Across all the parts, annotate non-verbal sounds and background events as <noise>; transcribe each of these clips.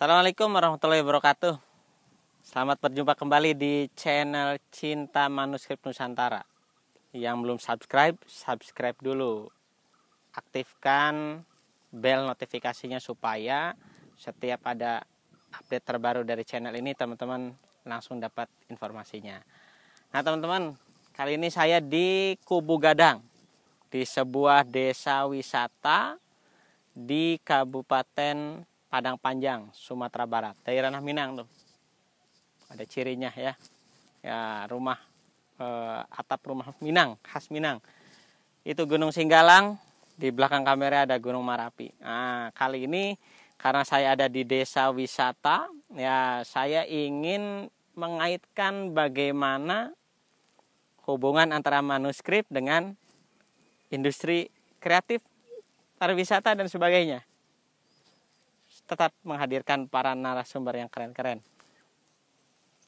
Assalamualaikum warahmatullahi wabarakatuh Selamat berjumpa kembali di channel Cinta Manuskrip Nusantara Yang belum subscribe, subscribe dulu Aktifkan bell notifikasinya supaya setiap ada update terbaru dari channel ini teman-teman langsung dapat informasinya Nah teman-teman, kali ini saya di Kubu Gadang di sebuah desa wisata di Kabupaten Padang Panjang, Sumatera Barat, daerah Minang tuh. Ada cirinya ya. Ya, rumah e, atap rumah Minang, khas Minang. Itu Gunung Singgalang, di belakang kamera ada Gunung Marapi. Nah, kali ini karena saya ada di desa wisata, ya saya ingin mengaitkan bagaimana hubungan antara manuskrip dengan industri kreatif, pariwisata dan sebagainya tetap menghadirkan para narasumber yang keren-keren.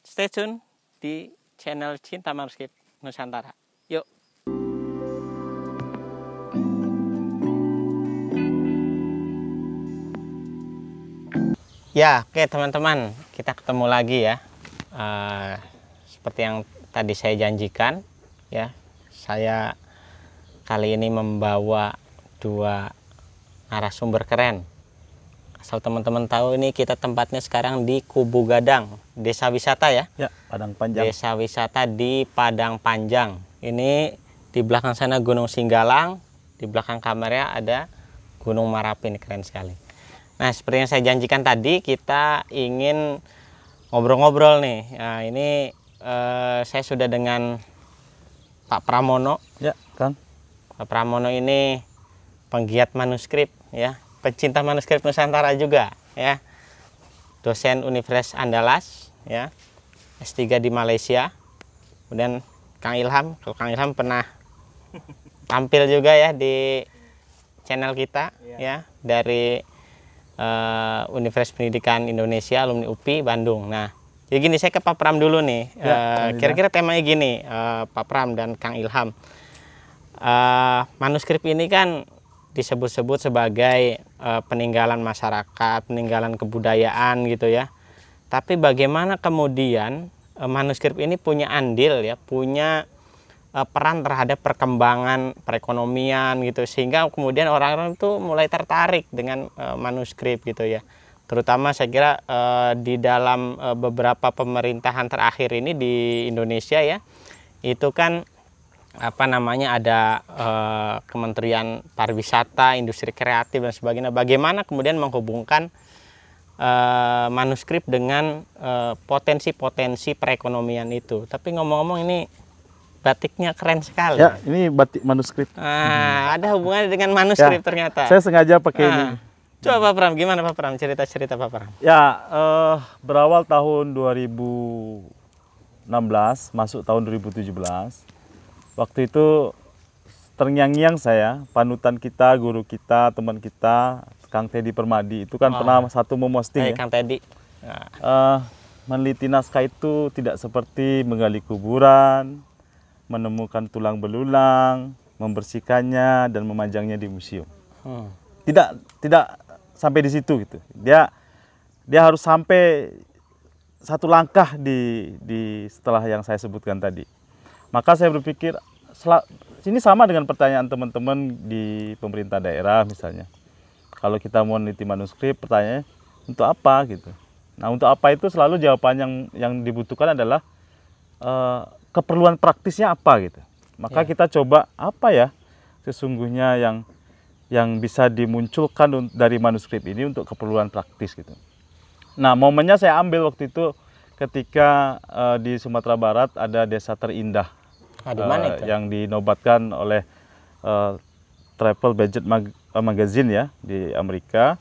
Stay tune di channel Cinta Manuskrip Nusantara. Yuk! Ya, oke teman-teman, kita ketemu lagi ya. Uh, seperti yang tadi saya janjikan, ya, saya kali ini membawa dua narasumber keren asal teman-teman tahu ini kita tempatnya sekarang di Kubu Gadang, Desa Wisata ya. Ya, Padang Panjang. Desa Wisata di Padang Panjang. Ini di belakang sana Gunung Singgalang, di belakang kamarnya ada Gunung Marapi, ini keren sekali. Nah, seperti yang saya janjikan tadi, kita ingin ngobrol-ngobrol nih. Nah, ini eh, saya sudah dengan Pak Pramono. Ya, kan. Pak Pramono ini penggiat manuskrip ya pecinta manuskrip Nusantara juga ya. Dosen Universitas Andalas ya. S3 di Malaysia. Kemudian Kang Ilham, kalau Kang Ilham pernah tampil juga ya di channel kita ya, ya dari uh, Universitas Pendidikan Indonesia alumni UPI Bandung. Nah, jadi gini saya ke Pak Pram dulu nih. Ya, eh, kira-kira ya, uh, temanya gini, uh, Pak Pram dan Kang Ilham. Uh, manuskrip ini kan disebut-sebut sebagai e, peninggalan masyarakat, peninggalan kebudayaan gitu ya. Tapi bagaimana kemudian e, manuskrip ini punya andil ya, punya e, peran terhadap perkembangan perekonomian gitu sehingga kemudian orang-orang itu mulai tertarik dengan e, manuskrip gitu ya. Terutama saya kira e, di dalam e, beberapa pemerintahan terakhir ini di Indonesia ya, itu kan apa namanya ada eh, Kementerian Pariwisata, Industri Kreatif dan sebagainya. Bagaimana kemudian menghubungkan eh, manuskrip dengan eh, potensi-potensi perekonomian itu? Tapi ngomong-ngomong ini batiknya keren sekali. Ya, ini batik manuskrip. Ah, hmm. ada hubungannya dengan ya, manuskrip ya, ternyata. Saya sengaja pakai ah. ini. Coba Pak Pram, gimana Pak Pram? Cerita-cerita Pak Pram. Ya, eh, berawal tahun 2016, masuk tahun 2017 waktu itu terngiang-ngiang saya panutan kita guru kita teman kita Kang Teddy Permadi itu kan oh. pernah satu memosting hey, eh, ya Kang Teddy uh, meneliti naskah itu tidak seperti menggali kuburan menemukan tulang belulang membersihkannya dan memanjangnya di museum hmm. tidak tidak sampai di situ gitu dia dia harus sampai satu langkah di di setelah yang saya sebutkan tadi maka saya berpikir ini sama dengan pertanyaan teman-teman di pemerintah daerah misalnya. Kalau kita mau meneliti manuskrip, pertanyaannya untuk apa gitu. Nah, untuk apa itu selalu jawaban yang yang dibutuhkan adalah uh, keperluan praktisnya apa gitu. Maka yeah. kita coba apa ya sesungguhnya yang yang bisa dimunculkan dari manuskrip ini untuk keperluan praktis gitu. Nah, momennya saya ambil waktu itu ketika uh, di Sumatera Barat ada desa terindah Nah, di mana uh, itu? Yang dinobatkan oleh uh, Travel Budget Mag eh, Magazine ya di Amerika.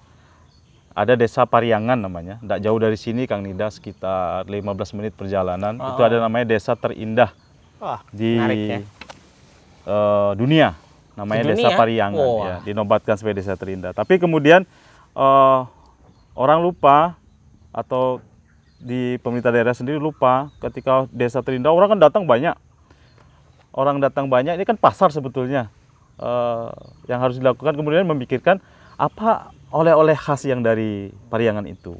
Ada desa Pariangan namanya. Tidak jauh dari sini Kang Nida sekitar 15 menit perjalanan. Oh, itu ada ah. namanya desa terindah Wah, di ya. uh, dunia. Namanya desa Pariangan oh. ya. Dinobatkan sebagai desa terindah. Tapi kemudian uh, orang lupa atau di pemerintah daerah sendiri lupa ketika desa terindah orang kan datang banyak orang datang banyak ini kan pasar sebetulnya uh, yang harus dilakukan kemudian memikirkan apa oleh-oleh khas yang dari Pariangan itu.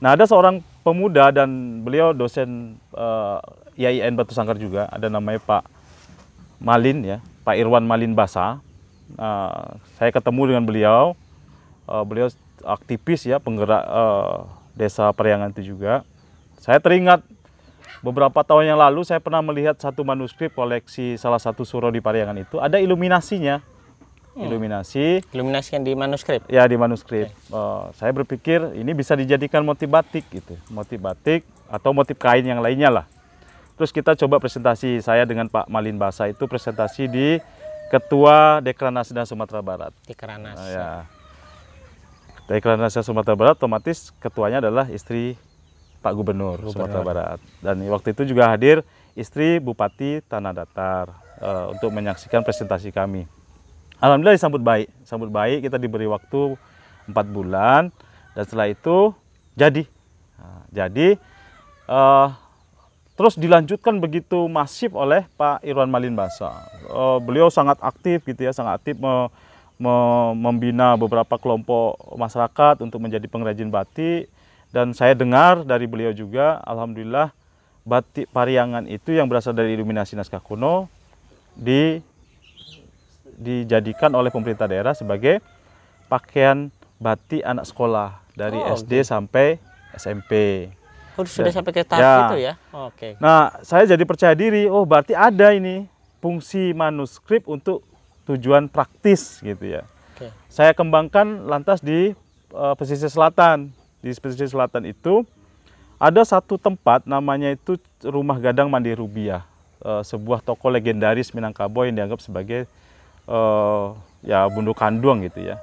Nah ada seorang pemuda dan beliau dosen uh, eh, IAIN Batu Sangkar juga ada namanya Pak Malin ya Pak Irwan Malin Basa. Uh, saya ketemu dengan beliau. Uh, beliau aktivis ya penggerak uh, desa Pariangan itu juga. Saya teringat Beberapa tahun yang lalu saya pernah melihat satu manuskrip koleksi salah satu suro di Pariangan itu ada iluminasinya. Hmm. Iluminasi. Iluminasi yang di manuskrip. Ya di manuskrip. Okay. Uh, eh, saya berpikir ini bisa dijadikan motif batik gitu, motif batik atau motif kain yang lainnya lah. Terus kita coba presentasi saya dengan Pak Malin Basa itu presentasi di Ketua Dekranasda Sumatera Barat. Dekranasda. Uh, ya. Dekranasda Sumatera Barat otomatis ketuanya adalah istri Pak Gubernur, Gubernur. Sumatera Barat. Dan waktu itu juga hadir istri Bupati Tanah Datar uh, untuk menyaksikan presentasi kami. Alhamdulillah disambut baik, sambut baik kita diberi waktu empat bulan dan setelah itu jadi, nah, jadi uh, terus dilanjutkan begitu masif oleh Pak Irwan Malin Basa. Uh, beliau sangat aktif gitu ya, sangat aktif me, me, membina beberapa kelompok masyarakat untuk menjadi pengrajin batik dan saya dengar dari beliau juga alhamdulillah batik Pariangan itu yang berasal dari iluminasi naskah kuno di dijadikan oleh pemerintah daerah sebagai pakaian batik anak sekolah dari oh, SD okay. Gitu. sampai SMP. Oh, sudah dan, sampai ke tahap ya. itu ya. Oh, Oke. Okay. Nah, saya jadi percaya diri, oh berarti ada ini fungsi manuskrip untuk tujuan praktis gitu ya. Okay. Saya kembangkan lantas di uh, pesisir selatan di pesisir selatan itu ada satu tempat namanya itu Rumah Gadang Mandi Rubia, uh, eh, sebuah toko legendaris Minangkabau yang dianggap sebagai uh, ya bundu kanduang gitu ya.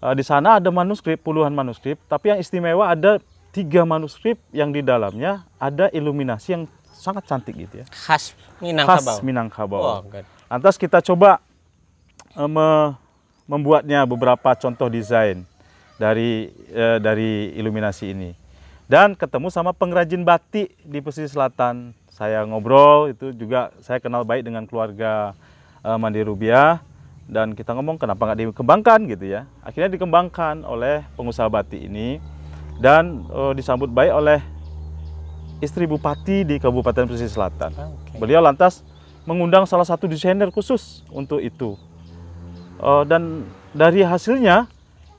Uh, di sana ada manuskrip puluhan manuskrip, tapi yang istimewa ada tiga manuskrip yang di dalamnya ada iluminasi yang sangat cantik gitu ya. Khas Minangkabau. Khas Minangkabau. Oh, Lantas Antas kita coba me membuatnya beberapa contoh desain dari eh, dari iluminasi ini. Dan ketemu sama pengrajin batik di pesisir selatan. Saya ngobrol itu juga saya kenal baik dengan keluarga eh, Mandi Rubiah dan kita ngomong kenapa nggak dikembangkan gitu ya. Akhirnya dikembangkan oleh pengusaha batik ini dan eh, disambut baik oleh istri bupati di Kabupaten Pesisir Selatan. Ah, okay. Beliau lantas mengundang salah satu desainer khusus untuk itu. eh, dan dari hasilnya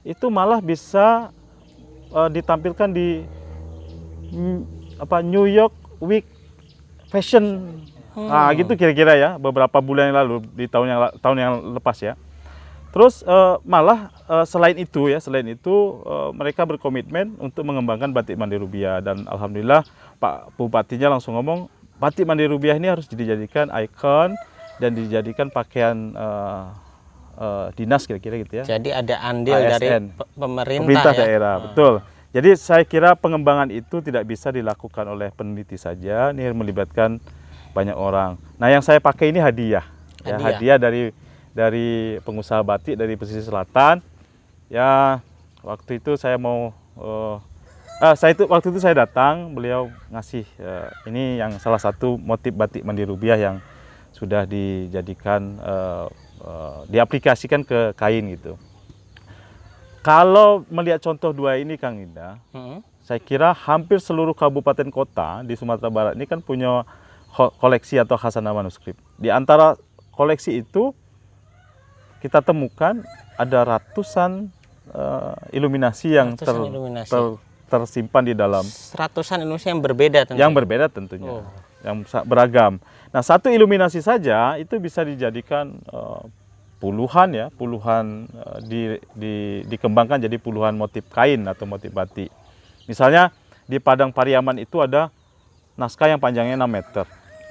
itu malah bisa uh, ditampilkan di apa New York Week Fashion hmm. nah gitu kira-kira ya beberapa bulan yang lalu di tahun yang tahun yang lepas ya terus uh, malah uh, selain itu ya selain itu uh, mereka berkomitmen untuk mengembangkan batik mandi rupiah dan alhamdulillah Pak Bupatinya langsung ngomong batik mandi rupiah ini harus dijadikan ikon dan dijadikan pakaian uh, Eh, dinas kira-kira gitu ya. Jadi ada andil ASN. dari pemerintah, pemerintah ya? daerah, hmm. betul. Jadi saya kira pengembangan itu tidak bisa dilakukan oleh peneliti saja, ini melibatkan banyak orang. Nah, yang saya pakai ini hadiah. Ya, hadiah. Ya, hadiah dari dari pengusaha batik dari pesisir selatan. Ya, waktu itu saya mau uh, uh, saya itu waktu itu saya datang, beliau ngasih uh, ini yang salah satu motif batik mandi rupiah yang sudah dijadikan uh, Eh, diaplikasikan ke kain gitu. Kalau melihat contoh dua ini Kang Indah, hmm. saya kira hampir seluruh kabupaten kota di Sumatera Barat ini kan punya koleksi atau khasanah manuskrip. Di antara koleksi itu kita temukan ada ratusan uh, iluminasi yang ratusan ter, iluminasi. Ter, tersimpan di dalam ratusan iluminasi yang berbeda tentunya. Yang berbeda tentunya. Oh. Yang beragam. Nah, satu iluminasi saja itu bisa dijadikan uh, puluhan ya, puluhan uh, di, di, dikembangkan jadi puluhan motif kain atau motif batik. Misalnya di Padang Pariaman itu ada naskah yang panjangnya 6 meter.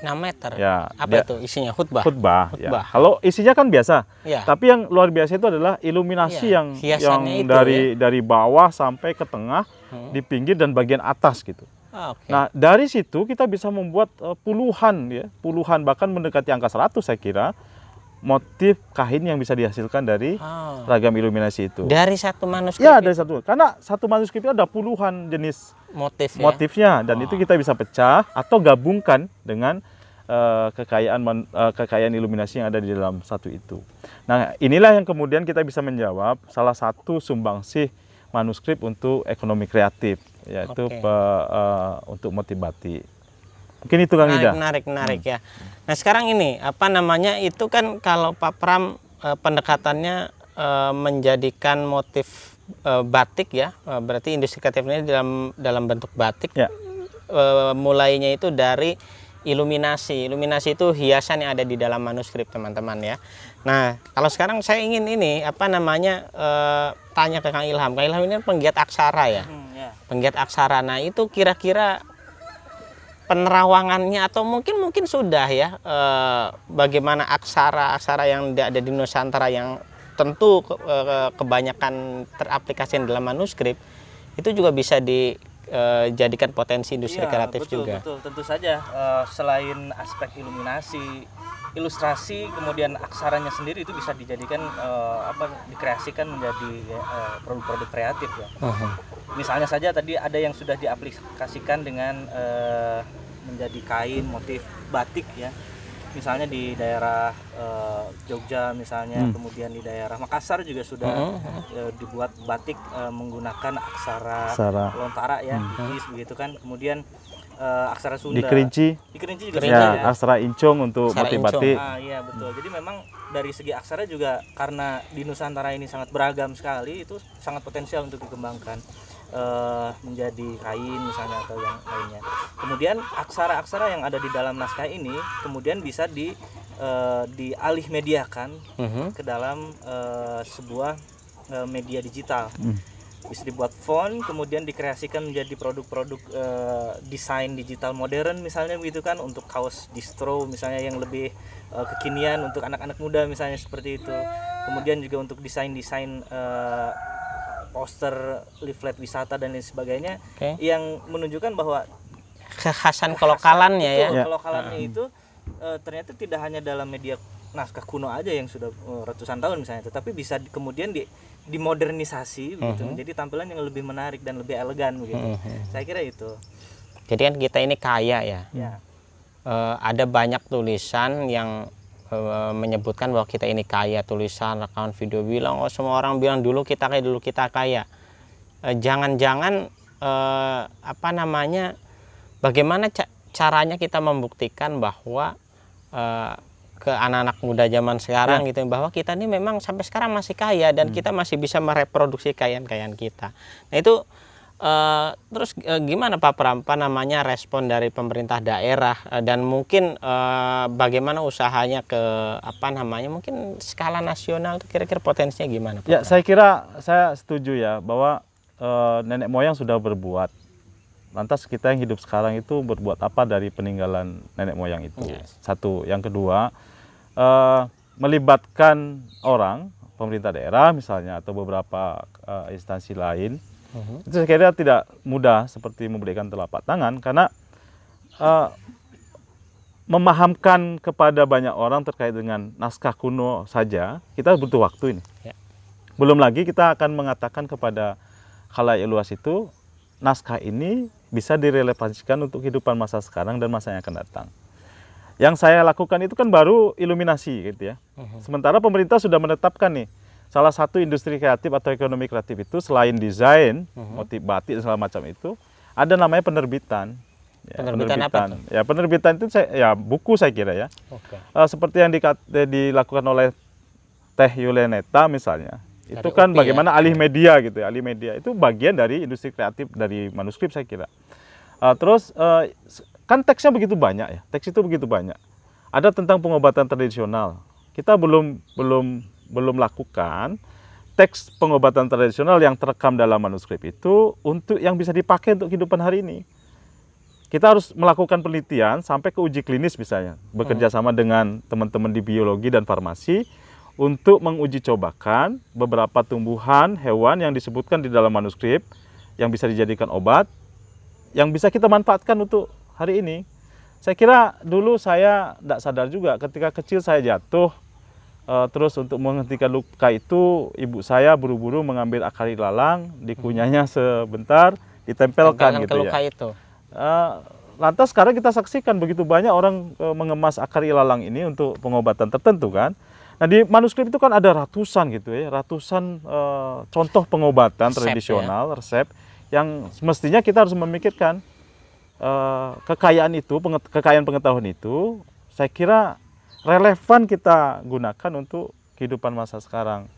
6 meter. Ya, apa dia, itu isinya khutbah? Khutbah. Ya. khutbah. Ya. Kalau isinya kan biasa. Ya. Tapi yang luar biasa itu adalah iluminasi ya. yang yang dari ya? dari bawah sampai ke tengah, hmm. di pinggir dan bagian atas gitu. Ah, okay. Nah, dari situ kita bisa membuat eh, puluhan ya, puluhan bahkan mendekati angka 100 saya kira motif kain yang bisa dihasilkan dari oh. ragam iluminasi itu. Dari satu manuskrip. Ya, dari satu. Karena satu manuskrip itu ada puluhan jenis motif ya? motifnya dan oh. itu kita bisa pecah atau gabungkan dengan uh, kekayaan uh, kekayaan iluminasi yang ada di dalam satu itu. Nah, inilah yang kemudian kita bisa menjawab salah satu sumbangsih manuskrip untuk ekonomi kreatif yaitu okay. pe, uh, untuk batik Mungkin itu Kang Ida. Menarik, menarik hmm. ya. Nah, sekarang ini apa namanya itu kan kalau Pak Pram uh, pendekatannya uh, menjadikan motif uh, batik ya. Berarti industri kreatifnya dalam dalam bentuk batik. Ya. uh, mulainya itu dari iluminasi. Iluminasi itu hiasan yang ada di dalam manuskrip, teman-teman ya. Nah, kalau sekarang saya ingin ini apa namanya uh, tanya ke Kang Ilham. Kang Ilham ini kan penggiat aksara ya. Hmm penggiat aksara. Nah itu kira-kira penerawangannya atau mungkin mungkin sudah ya e, bagaimana aksara aksara yang ada di Nusantara yang tentu e, kebanyakan teraplikasi dalam manuskrip itu juga bisa dijadikan eh, e, potensi industri ya, kreatif betul, juga. Betul, tentu saja e, selain aspek iluminasi ilustrasi kemudian aksaranya sendiri itu bisa dijadikan uh, apa dikreasikan menjadi produk ya, eh, produk-produk kreatif ya. Uh-huh. Misalnya saja tadi ada yang sudah diaplikasikan dengan uh, menjadi kain motif batik ya. Misalnya di daerah uh, Jogja misalnya hmm. kemudian di daerah Makassar juga sudah uh-huh. uh, dibuat batik uh, menggunakan aksara, aksara lontara ya, Uh-huh. begitu kan. Kemudian uh, aksara Sunda. Di Kerinci. juga Kerinci, ya, ya. Aksara Incong untuk batik-batik. Ah, iya betul. Jadi memang dari segi aksara juga karena di Nusantara ini sangat beragam sekali itu sangat potensial untuk dikembangkan uh, menjadi kain misalnya atau yang lainnya. Kemudian aksara-aksara yang ada di dalam naskah ini kemudian bisa di uh, dialih mediakan uh mhm. -huh. ke dalam uh, sebuah uh, media digital. -huh. Hmm bisa dibuat font kemudian dikreasikan menjadi produk-produk uh, desain digital modern misalnya begitu kan untuk kaos distro misalnya yang lebih uh, kekinian untuk anak-anak muda misalnya seperti itu kemudian juga untuk desain-desain uh, poster leaflet wisata dan lain sebagainya okay. yang menunjukkan bahwa kekhasan kelokalan ya ya, ya. kelokalannya hmm. itu uh, ternyata tidak hanya dalam media naskah kuno aja yang sudah ratusan tahun misalnya tetapi bisa kemudian di dimodernisasi begitu uh -huh. menjadi tampilan yang lebih menarik dan lebih elegan gitu Uh -huh. Saya kira itu. Jadi kan kita ini kaya ya. yeah. Ya. Uh, ada banyak tulisan yang eh, menyebutkan bahwa kita ini kaya tulisan rekaman video bilang oh semua orang bilang dulu kita kaya dulu kita kaya. Eh, jangan-jangan eh, apa namanya? Bagaimana ca caranya kita membuktikan bahwa ke anak-anak muda zaman sekarang ya. gitu bahwa kita ini memang sampai sekarang masih kaya dan hmm. kita masih bisa mereproduksi kayaan-kayaan kita. Nah itu Uh, terus uh, gimana Pak Prampa namanya respon dari pemerintah daerah uh, dan mungkin uh, bagaimana usahanya ke apa namanya mungkin skala nasional itu kira-kira potensinya gimana Pak? Ya Pram? saya kira saya setuju ya bahwa uh, nenek moyang sudah berbuat lantas kita yang hidup sekarang itu berbuat apa dari peninggalan nenek moyang itu yes. satu yang kedua uh, melibatkan orang pemerintah daerah misalnya atau beberapa uh, instansi lain uh-huh. itu saya kira tidak mudah seperti memberikan telapak tangan karena uh, memahamkan kepada banyak orang terkait dengan naskah kuno saja kita butuh waktu ini ya. belum lagi kita akan mengatakan kepada khalayak luas itu naskah ini bisa direlevansikan untuk kehidupan masa sekarang dan masa yang akan datang yang saya lakukan itu kan baru iluminasi gitu ya. Mhm. Sementara pemerintah sudah menetapkan nih salah satu industri kreatif atau ekonomi kreatif itu selain desain, mhm. motif batik dan segala macam itu, ada namanya penerbitan. Ya, penerbitan, penerbitan apa? Ya penerbitan itu saya, ya buku saya kira ya. Okay. Uh, eh, seperti yang di, eh, dilakukan oleh Teh Yuleneta misalnya. Dari itu kan UPI, bagaimana ya? alih media gitu ya, alih media itu bagian dari industri kreatif dari manuskrip saya kira. Uh, terus uh, Kan teksnya begitu banyak ya, teks itu begitu banyak. Ada tentang pengobatan tradisional. Kita belum belum belum lakukan teks pengobatan tradisional yang terekam dalam manuskrip itu untuk yang bisa dipakai untuk kehidupan hari ini. Kita harus melakukan penelitian sampai ke uji klinis misalnya, bekerja sama dengan teman-teman di biologi dan farmasi untuk menguji cobakan beberapa tumbuhan hewan yang disebutkan di dalam manuskrip yang bisa dijadikan obat yang bisa kita manfaatkan untuk hari ini. Saya kira dulu saya tidak sadar juga ketika kecil saya jatuh. Uh, terus untuk menghentikan luka itu ibu saya buru-buru mengambil akar ilalang, dikunyahnya hmm. sebentar, ditempelkan gitu ya. luka ya. itu. Uh, lantas sekarang kita saksikan begitu banyak orang uh, mengemas akar ilalang ini untuk pengobatan tertentu kan. Nah di manuskrip itu kan ada ratusan gitu ya, ratusan uh, contoh pengobatan resep, ya. tradisional, ya? resep yang semestinya kita harus memikirkan Eh, kekayaan itu, kekayaan pengetahuan itu, saya kira relevan kita gunakan untuk kehidupan masa sekarang.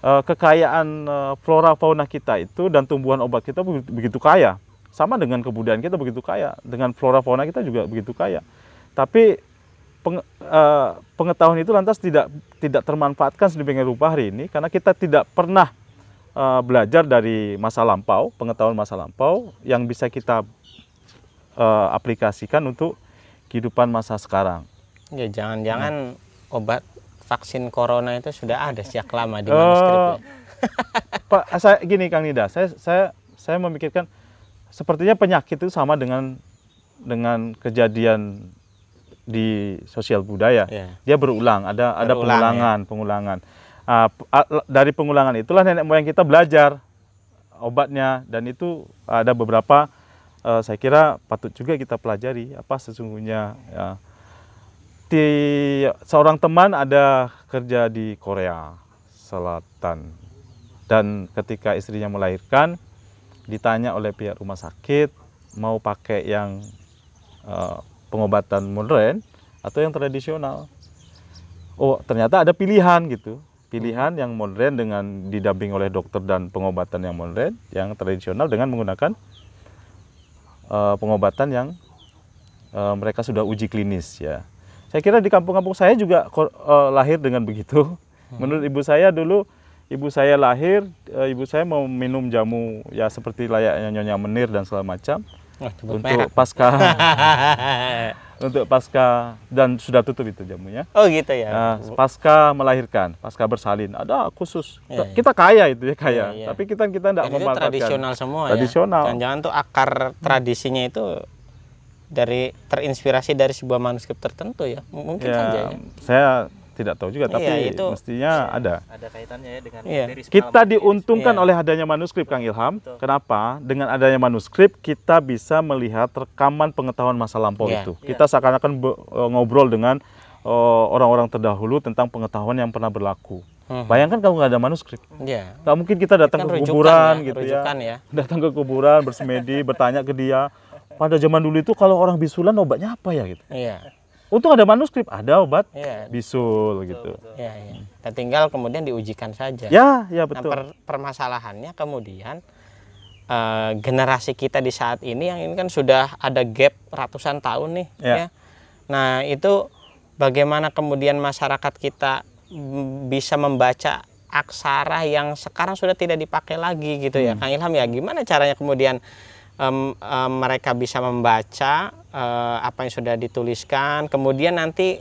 Eh, kekayaan eh, flora fauna kita itu dan tumbuhan obat kita begitu, kaya. Sama dengan kebudayaan kita begitu kaya, dengan flora fauna kita juga begitu kaya. Tapi pengetahuan itu lantas tidak tidak termanfaatkan sedemikian rupa hari ini karena kita tidak pernah belajar dari masa lampau, pengetahuan masa lampau yang bisa kita uh, aplikasikan untuk kehidupan masa sekarang. Ya jangan-jangan hmm. obat vaksin corona itu sudah ada sejak lama di eh, manuskripnya. Uh, <laughs> Pak, saya gini Kang Nida, saya saya saya memikirkan sepertinya penyakit itu sama dengan dengan kejadian di sosial budaya. Yeah. Dia berulang, ada berulang, ada pengulangan, ya? pengulangan. Uh, dari pengulangan itulah nenek moyang kita belajar obatnya dan itu ada beberapa uh, saya kira patut juga kita pelajari apa sesungguhnya ya. Di, seorang teman ada kerja di Korea Selatan dan ketika istrinya melahirkan ditanya oleh pihak rumah sakit mau pakai yang uh, pengobatan modern atau yang tradisional. Oh, ternyata ada pilihan gitu. Pilihan yang modern dengan didamping oleh dokter dan pengobatan yang modern, yang tradisional dengan menggunakan uh, pengobatan yang uh, mereka sudah uji klinis ya. Saya kira di kampung-kampung saya juga uh, lahir dengan begitu. Hmm. Menurut ibu saya dulu, ibu saya lahir, uh, ibu saya mau minum jamu ya seperti layaknya nyonya menir dan segala macam. Wah, untuk merah. pasca <laughs> untuk pasca dan sudah tutup itu jamunya. Oh gitu ya. Nah, pasca melahirkan, pasca bersalin ada khusus. Ya, ya. Kita kaya itu ya kaya, ya, ya. tapi kita kita tidak memanfaatkan. tradisional semua ya. tradisional. ya. Jangan-jangan tuh akar tradisinya itu dari terinspirasi dari sebuah manuskrip tertentu ya. Mungkin ya, saja ya. Saya tidak tahu juga iya, tapi iya, itu mestinya ada ada kaitannya ya dengan iya. kita ya. diuntungkan iya. oleh adanya manuskrip Kang Ilham Betul. kenapa dengan adanya manuskrip kita bisa melihat rekaman pengetahuan masa lampau iya. itu iya. kita seakan-akan e, ngobrol dengan e, orang-orang uh, terdahulu tentang pengetahuan yang pernah berlaku Hmm. Bayangkan kalau nggak ada manuskrip, yeah. nggak mungkin kita kan datang kan ke kuburan ya, gitu ya. ya, <laughs> datang ke kuburan bersemedi bertanya ke dia. Pada zaman dulu itu kalau orang bisulan obatnya apa ya gitu. Yeah. Untung ada manuskrip, ada obat ya, bisul betul, gitu. Betul. Ya, ya. Kita tinggal kemudian diujikan saja. Ya, ya nah, betul. Nah, per permasalahannya kemudian uh, generasi kita di saat ini yang ini kan sudah ada gap ratusan tahun nih ya. ya. Nah, itu bagaimana kemudian masyarakat kita bisa membaca aksara yang sekarang sudah tidak dipakai lagi gitu ya. Hmm. Kang Ilham ya gimana caranya kemudian um, um, mereka bisa membaca eh, apa yang sudah dituliskan, kemudian nanti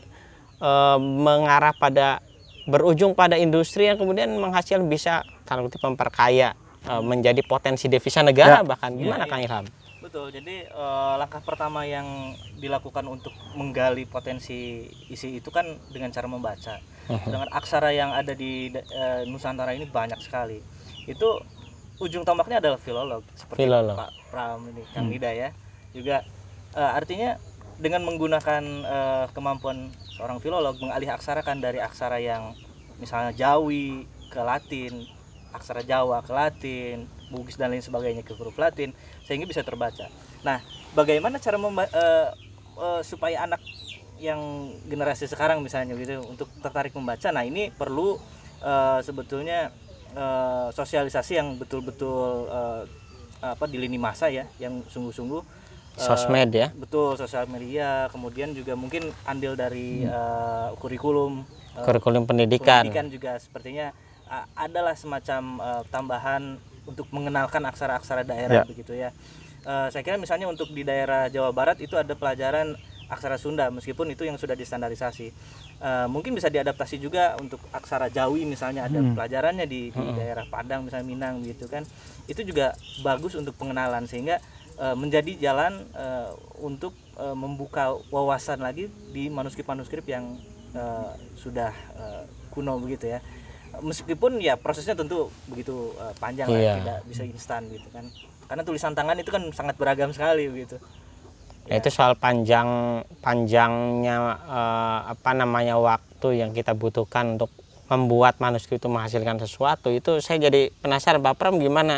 eh, mengarah pada berujung pada industri yang kemudian menghasil bisa kalau kutip memperkaya eh, menjadi potensi devisa negara ya. bahkan ya, gimana ya, ya. Kang Ilham? Betul. Jadi eh, langkah pertama yang dilakukan untuk menggali potensi isi itu kan dengan cara membaca. Mhm. dengan aksara yang ada di eh, Nusantara ini banyak sekali. Itu ujung tombaknya adalah filolog seperti filolog. Pak Pram ini, Kang hmm. ya. Juga uh, artinya dengan menggunakan uh, kemampuan seorang filolog mengalih aksarakan dari aksara yang misalnya Jawi ke Latin, aksara Jawa ke Latin, Bugis dan lain sebagainya ke huruf Latin sehingga bisa terbaca. Nah, bagaimana cara memba uh, uh, supaya anak yang generasi sekarang misalnya gitu untuk tertarik membaca? Nah, ini perlu uh, sebetulnya uh, sosialisasi yang betul-betul uh, apa di lini masa ya yang sungguh-sungguh Eh, sosmed ya betul sosial media kemudian juga mungkin andil dari hmm. uh, kurikulum uh, kurikulum pendidikan pendidikan juga sepertinya uh, adalah semacam uh, tambahan untuk mengenalkan aksara-aksara daerah ya. begitu ya uh, saya kira misalnya untuk di daerah Jawa Barat itu ada pelajaran aksara Sunda meskipun itu yang sudah distandarisasi uh, mungkin bisa diadaptasi juga untuk aksara Jawi misalnya ada hmm. pelajarannya di, di hmm. daerah Padang misalnya Minang gitu kan itu juga bagus untuk pengenalan sehingga Eh, menjadi jalan uh, untuk uh, membuka wawasan lagi di manuskrip-manuskrip yang uh, sudah uh, kuno begitu ya meskipun ya prosesnya tentu begitu uh, panjang iya. lah, tidak bisa instan gitu kan karena tulisan tangan itu kan sangat beragam sekali begitu ya. itu soal panjang panjangnya uh, apa namanya waktu yang kita butuhkan untuk membuat manuskrip itu menghasilkan sesuatu itu saya jadi penasaran Pak Pram gimana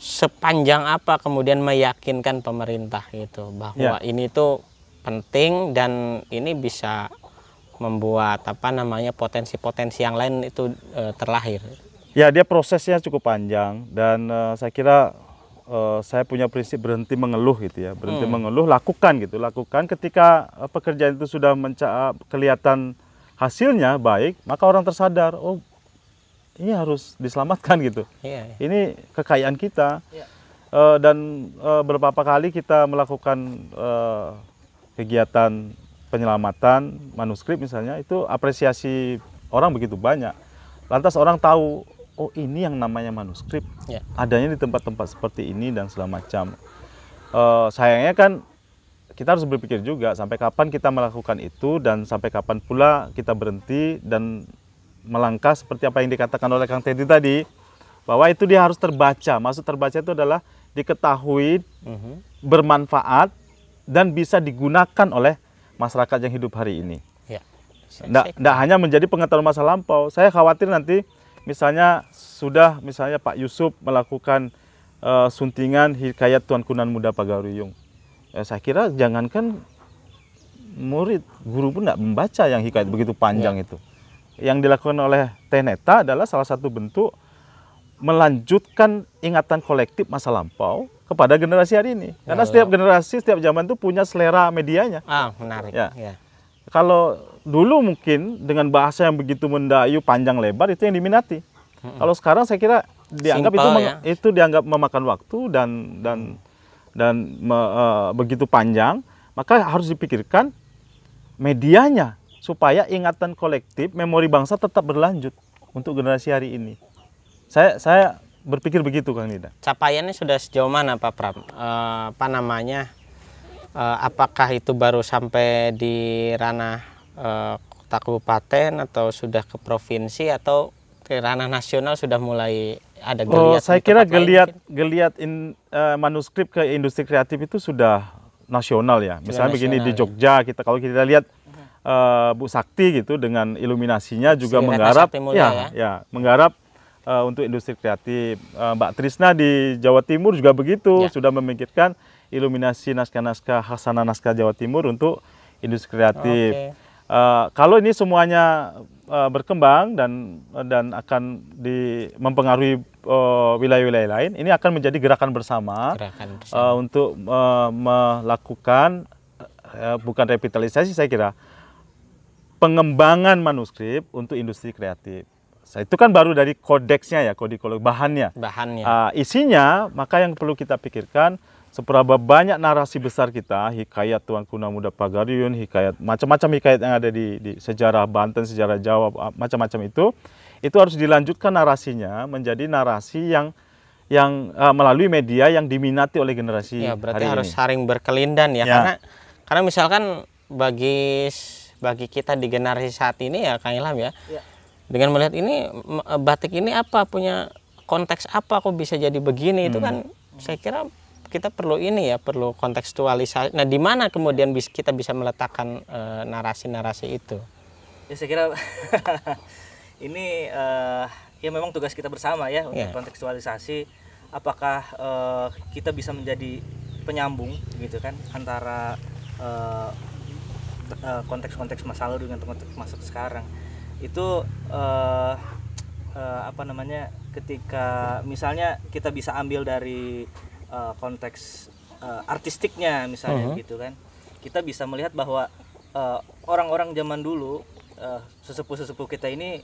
sepanjang apa kemudian meyakinkan pemerintah itu bahwa ya. ini tuh penting dan ini bisa membuat apa namanya potensi-potensi yang lain itu e, terlahir. Ya, dia prosesnya cukup panjang dan e, saya kira e, saya punya prinsip berhenti mengeluh gitu ya. Berhenti hmm. mengeluh, lakukan gitu. Lakukan ketika e, pekerjaan itu sudah menca kelihatan hasilnya baik, maka orang tersadar, oh ini harus diselamatkan <laughs> gitu. Yeah, yeah. Ini kekayaan kita. Yeah. Iya. Uh, dan uh, berapa kali kita melakukan uh, kegiatan penyelamatan manuskrip misalnya itu apresiasi orang begitu banyak. Lantas orang tahu oh ini yang namanya manuskrip yeah. adanya di tempat-tempat seperti ini dan segala macam. Uh, sayangnya kan kita harus berpikir juga sampai kapan kita melakukan itu dan sampai kapan pula kita berhenti dan melangkah seperti apa yang dikatakan oleh Kang Teddy tadi bahwa itu dia harus terbaca. Maksud terbaca itu adalah diketahui, uh mhm. -huh. bermanfaat dan bisa digunakan oleh masyarakat yang hidup hari ini. Ya. hanya menjadi pengetahuan masa lampau. Saya khawatir nanti misalnya sudah misalnya Pak Yusuf melakukan uh, suntingan hikayat Tuan Kunan Muda Pagaruyung. Ya, saya kira jangankan murid, guru pun tidak membaca yang hikayat begitu panjang ya. itu yang dilakukan oleh Teneta adalah salah satu bentuk melanjutkan ingatan kolektif masa lampau kepada generasi hari ini. Karena ya, setiap ya. generasi, setiap zaman itu punya selera medianya. Ah, menarik. Ya. ya. Kalau dulu mungkin dengan bahasa yang begitu mendayu, panjang lebar itu yang diminati. Kalau sekarang saya kira dianggap Simple, itu ya. itu dianggap memakan waktu dan dan dan me, uh, begitu panjang, maka harus dipikirkan medianya supaya ingatan kolektif, memori bangsa tetap berlanjut untuk generasi hari ini. Saya saya berpikir begitu Kang Nida. Capaiannya sudah sejauh mana Pak Pram? E, apa namanya? E, apakah itu baru sampai di ranah e, kota kabupaten atau sudah ke provinsi atau ke ranah nasional sudah mulai ada oh, geliat? Oh, saya kira geliat lain, geliat in, e, manuskrip ke industri kreatif itu sudah nasional ya. Sudah Misalnya begini di ya. Jogja kita kalau kita lihat uh, Bu Sakti gitu dengan iluminasinya juga si menggarap ya, ya ya menggarap uh, untuk industri kreatif. Uh, Mbak Trisna di Jawa Timur juga begitu ya. sudah memikirkan iluminasi naskah-naskah khasana naskah Jawa Timur untuk industri kreatif. Okay. Uh, kalau ini semuanya uh, berkembang dan dan akan di, mempengaruhi wilayah-wilayah uh, lain, ini akan menjadi gerakan bersama, gerakan bersama. Uh, untuk uh, melakukan uh, bukan revitalisasi saya kira, pengembangan manuskrip untuk industri kreatif. Itu kan baru dari kodeksnya ya, kodikolog bahannya. Bahannya. Uh, isinya, maka yang perlu kita pikirkan seberapa banyak narasi besar kita, hikayat Tuan Kuna Muda Pagaryun, hikayat macam-macam hikayat yang ada di, di sejarah Banten, sejarah Jawa, ah, macam-macam itu, itu harus dilanjutkan narasinya menjadi narasi yang yang uh, melalui media yang diminati oleh generasi ya, berarti hari harus ini. saring berkelindan ya, ya. karena karena misalkan bagi bagi kita di generasi saat ini ya Kang Ilham ya. ya. Dengan melihat ini eh, batik ini apa punya konteks apa kok bisa jadi begini hmm. itu kan saya kira kita perlu ini ya perlu kontekstualisasi. Nah, di mana kemudian bisa kita bisa meletakkan eh, narasi-narasi uh, itu? Ya saya kira <laughs> ini uh, ya memang tugas kita bersama ya untuk yeah. kontekstualisasi apakah uh, kita bisa menjadi penyambung gitu kan antara Eh, konteks-konteks masa lalu dengan konteks masuk sekarang itu uh, uh, apa namanya ketika misalnya kita bisa ambil dari uh, konteks uh, artistiknya misalnya uh -huh. gitu kan kita bisa melihat bahwa orang orang-orang zaman dulu sesepuh-sesepuh kita ini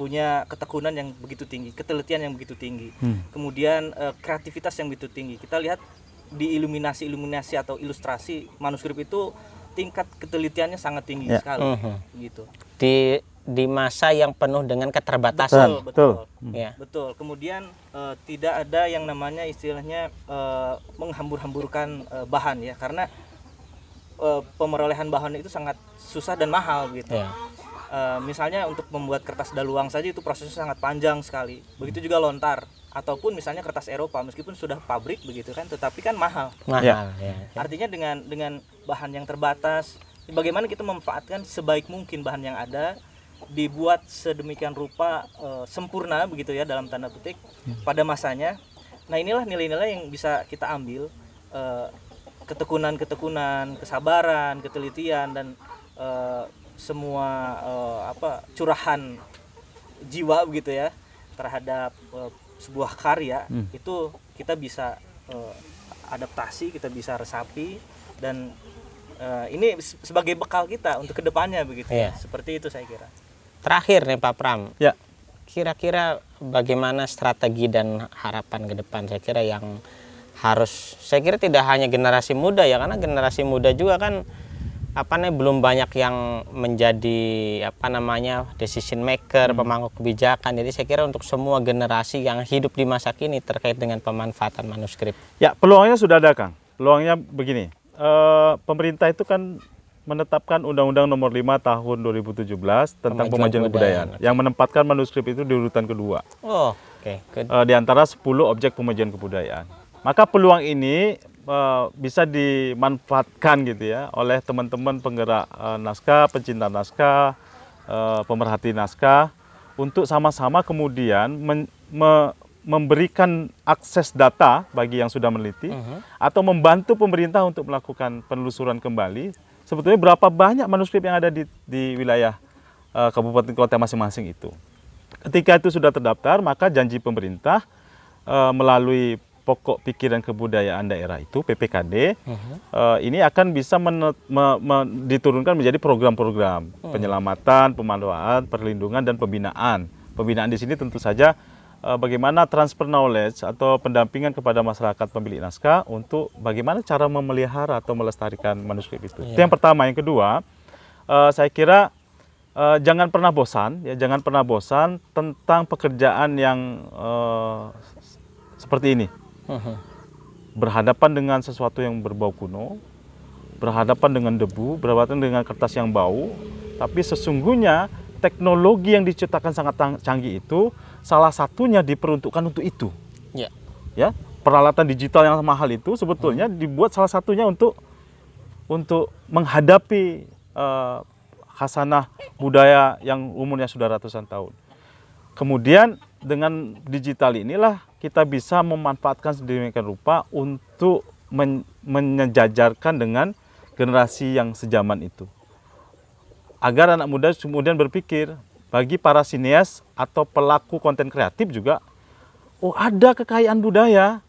punya ketekunan yang begitu tinggi ketelitian yang begitu tinggi hmm. kemudian uh, kreativitas yang begitu tinggi kita lihat di iluminasi iluminasi atau ilustrasi manuskrip itu tingkat ketelitiannya sangat tinggi ya. sekali uh -huh. gitu di di masa yang penuh dengan keterbatasan betul betul betul, hmm. ya. betul. kemudian uh, tidak ada yang namanya istilahnya uh, menghambur-hamburkan uh, bahan ya karena uh, pemerolehan bahan itu sangat susah dan mahal gitu ya. uh, misalnya untuk membuat kertas daluang saja itu prosesnya sangat panjang sekali begitu juga lontar ataupun misalnya kertas Eropa meskipun sudah pabrik begitu kan tetapi kan mahal. Mahal ya. Ya, ya. Artinya dengan dengan bahan yang terbatas bagaimana kita memanfaatkan sebaik mungkin bahan yang ada dibuat sedemikian rupa e, sempurna begitu ya dalam tanda petik ya. pada masanya. Nah, inilah nilai-nilai yang bisa kita ambil e, ketekunan-ketekunan, kesabaran, ketelitian dan e, semua e, apa curahan jiwa begitu ya terhadap e, sebuah karya hmm. itu kita bisa uh, adaptasi kita bisa resapi dan uh, ini sebagai bekal kita untuk kedepannya begitu yeah. ya iya. seperti itu saya kira terakhir nih Pak Pram ya yeah. kira-kira bagaimana strategi dan harapan ke depan saya kira yang harus saya kira tidak hanya generasi muda ya karena generasi muda juga kan apa nih belum banyak yang menjadi apa namanya decision maker hmm. pemangku kebijakan jadi saya kira untuk semua generasi yang hidup di masa kini terkait dengan pemanfaatan manuskrip ya peluangnya sudah ada kang peluangnya begini e, pemerintah itu kan menetapkan Undang-Undang Nomor 5 Tahun 2017 tentang Pemajuan Kebudayaan yang menempatkan manuskrip itu di urutan kedua oh, oke okay. Good. e, di antara 10 objek pemajuan kebudayaan maka peluang ini Eh, bisa dimanfaatkan gitu ya oleh teman-teman penggerak eh, naskah, pencinta naskah, eh, pemerhati naskah untuk sama-sama kemudian men, me, memberikan akses data bagi yang sudah meneliti uh mhm. -huh. atau membantu pemerintah untuk melakukan penelusuran kembali sebetulnya berapa banyak manuskrip yang ada di, di wilayah uh, kabupaten kota masing-masing itu. Ketika itu sudah terdaftar, maka janji pemerintah uh, melalui pokok pikiran kebudayaan daerah itu PPKD uh mhm. eh, -huh. uh, ini akan bisa men me, me, diturunkan menjadi program-program uh mhm. -huh. penyelamatan, pemanfaatan, perlindungan dan pembinaan. Pembinaan di sini tentu saja uh, bagaimana transfer knowledge atau pendampingan kepada masyarakat pemilik naskah untuk bagaimana cara memelihara atau melestarikan manuskrip itu. Yeah. Itu iya. yang pertama, yang kedua uh, saya kira uh, jangan pernah bosan ya jangan pernah bosan tentang pekerjaan yang uh, seperti ini berhadapan dengan sesuatu yang berbau kuno, berhadapan dengan debu, berhadapan dengan kertas yang bau, tapi sesungguhnya teknologi yang diciptakan sangat canggih itu salah satunya diperuntukkan untuk itu. Ya. Ya, peralatan digital yang mahal itu sebetulnya hmm. dibuat salah satunya untuk untuk menghadapi uh, khasanah budaya yang umurnya sudah ratusan tahun. Kemudian dengan digital inilah kita bisa memanfaatkan sedemikian rupa untuk men menyejajarkan dengan generasi yang sejaman itu. Agar anak muda kemudian berpikir, bagi para sineas atau pelaku konten kreatif juga, oh ada kekayaan budaya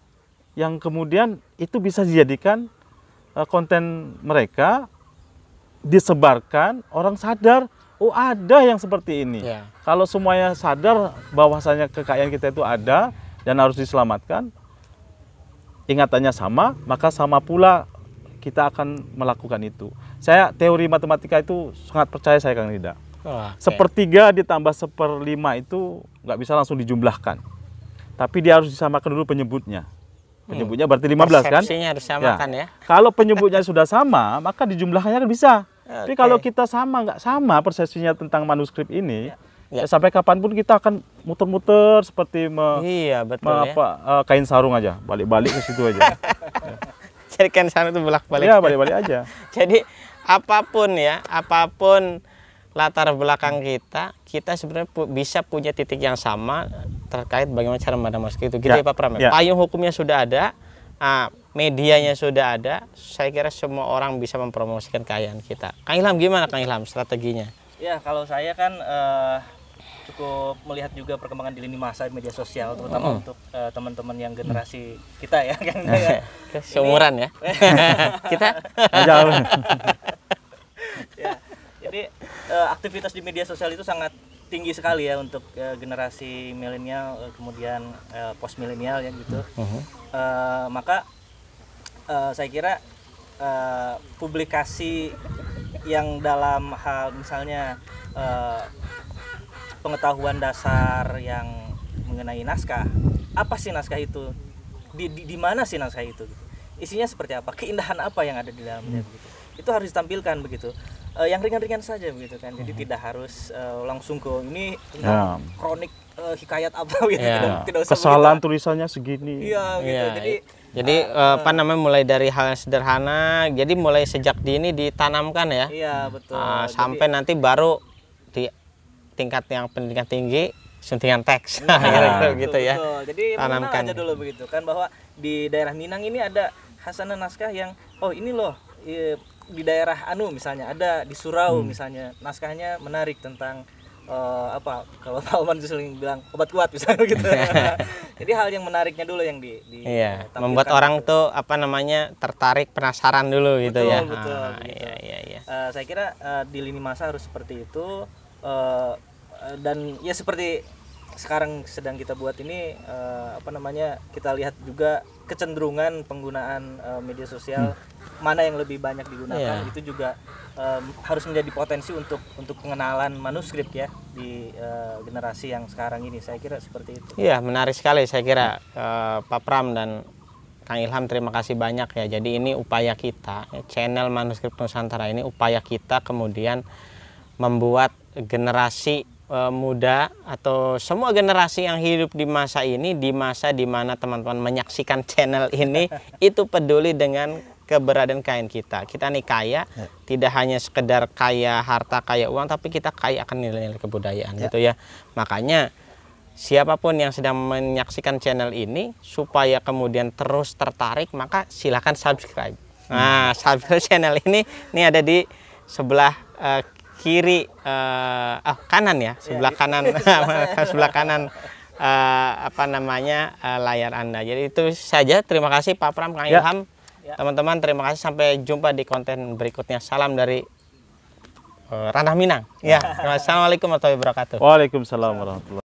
yang kemudian itu bisa dijadikan e, konten mereka disebarkan orang sadar oh ada yang seperti ini yeah. kalau semuanya sadar bahwasanya kekayaan kita itu ada dan harus diselamatkan, ingatannya sama, maka sama pula kita akan melakukan itu. Saya teori matematika itu sangat percaya saya Kang Rida. Oh, okay. Sepertiga ditambah seperlima itu nggak bisa langsung dijumlahkan. Tapi dia harus disamakan dulu penyebutnya. Hmm. Penyebutnya berarti 15 belas kan? harus ya. ya. Kalau penyebutnya sudah sama, maka dijumlahkannya kan bisa. Okay. Tapi kalau kita sama nggak sama persesinya tentang manuskrip ini, ya. Ya. ya. Sampai kapanpun kita akan muter-muter seperti me, iya, betul, me, ya. apa, uh, kain sarung aja, balik-balik ke situ aja. <laughs> ya. Jadi kain sarung itu bolak-balik. Iya, balik-balik aja. <laughs> Jadi apapun ya, apapun latar belakang kita, kita sebenarnya bisa punya titik yang sama terkait bagaimana cara memadam itu. Gitu ya, ya Pak Pram. Ya. ya. Payung hukumnya sudah ada, uh, medianya sudah ada. Saya kira semua orang bisa mempromosikan kekayaan kita. Kang Ilham gimana Kang Ilham strateginya? Ya, kalau saya kan uh, cukup melihat juga perkembangan di lini masa di media sosial terutama hmm. untuk uh, teman-teman yang generasi kita ya kan <laughs> iya. seumuran ya <laughs> kita jauh <laughs> ya jadi uh, aktivitas di media sosial itu sangat tinggi sekali ya untuk uh, generasi milenial uh, kemudian uh, post milenial ya gitu uh -huh. uh, maka uh, saya kira uh, publikasi yang dalam hal misalnya uh, pengetahuan dasar yang mengenai naskah apa sih naskah itu di, di, di mana sih naskah itu isinya seperti apa keindahan apa yang ada di dalamnya hmm. begitu itu harus ditampilkan begitu uh, yang ringan-ringan saja begitu kan jadi hmm. tidak harus uh, langsung ke ini ya. kronik uh, hikayat apa <laughs> gitu yeah. tidak, tidak usah kesalahan begitu. tulisannya segini iya gitu yeah, jadi iya. Jadi uh, apa namanya mulai dari hal yang sederhana, jadi mulai sejak dini ditanamkan ya. Iya betul. Uh, sampai nanti baru di tingkat yang pendidikan tinggi suntingan teks, nah, gitu, <laughs> gitu ya. Betul. Jadi tanamkan aja dulu begitu kan bahwa di daerah Minang ini ada Hasanah naskah yang oh ini loh di daerah Anu misalnya ada di Surau hmm. misalnya naskahnya menarik tentang uh, apa kalau Pak Oman sering bilang obat kuat misalnya gitu <laughs> jadi hal yang menariknya dulu yang di, di iya, membuat orang itu. tuh apa namanya tertarik penasaran dulu gitu ya betul ah, gitu. iya, iya, iya. Uh, saya kira uh, di lini masa harus seperti itu uh, dan ya seperti sekarang sedang kita buat ini uh, apa namanya kita lihat juga kecenderungan penggunaan uh, media sosial hmm. mana yang lebih banyak digunakan yeah. itu juga um, harus menjadi potensi untuk untuk pengenalan manuskrip ya di uh, generasi yang sekarang ini saya kira seperti itu. Iya yeah, menarik sekali saya kira uh, Pak Pram dan Kang Ilham terima kasih banyak ya jadi ini upaya kita ya, channel manuskrip Nusantara ini upaya kita kemudian membuat generasi Eh, muda atau semua generasi yang hidup di masa ini di masa di mana teman-teman menyaksikan <laughs> channel ini itu peduli dengan keberadaan kain kita. Kita nih kaya, ya. tidak hanya sekedar kaya harta, kaya uang, tapi kita kaya akan nilai-nilai kebudayaan ya. gitu ya. Makanya siapapun yang sedang menyaksikan channel ini supaya kemudian terus tertarik, maka silahkan subscribe. Hmm. Nah, subscribe channel ini ini ada di sebelah uh, kiri uh, oh, kanan ya sebelah ya, kanan <laughs> <laughs> sebelah kanan uh, apa namanya uh, layar anda jadi itu saja terima kasih Pak Pram Kang ya. Ilham ya. teman-teman ya. terima kasih sampai jumpa di konten berikutnya salam dari uh, Ranah Minang ya <laughs> assalamualaikum warahmatullahi wabarakatuh waalaikumsalam warahmatullahi